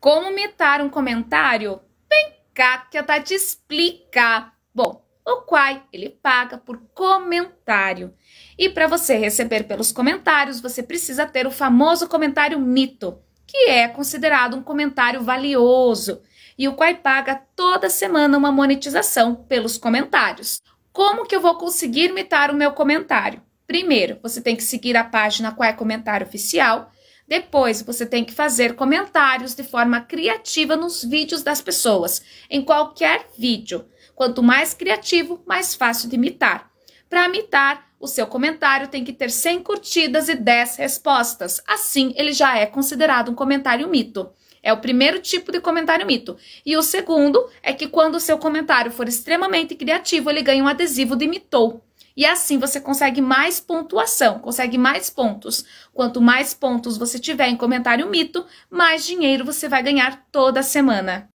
Como mitar um comentário? Vem cá que eu tá te explicar. Bom, o Quai, ele paga por comentário. E para você receber pelos comentários, você precisa ter o famoso comentário mito, que é considerado um comentário valioso. E o Quai paga toda semana uma monetização pelos comentários. Como que eu vou conseguir mitar o meu comentário? Primeiro, você tem que seguir a página Quai Comentário Oficial depois, você tem que fazer comentários de forma criativa nos vídeos das pessoas, em qualquer vídeo. Quanto mais criativo, mais fácil de imitar. Para imitar, o seu comentário tem que ter 100 curtidas e 10 respostas. Assim, ele já é considerado um comentário mito. É o primeiro tipo de comentário mito. E o segundo é que quando o seu comentário for extremamente criativo, ele ganha um adesivo de mitou. E assim você consegue mais pontuação, consegue mais pontos. Quanto mais pontos você tiver em comentário mito, mais dinheiro você vai ganhar toda semana.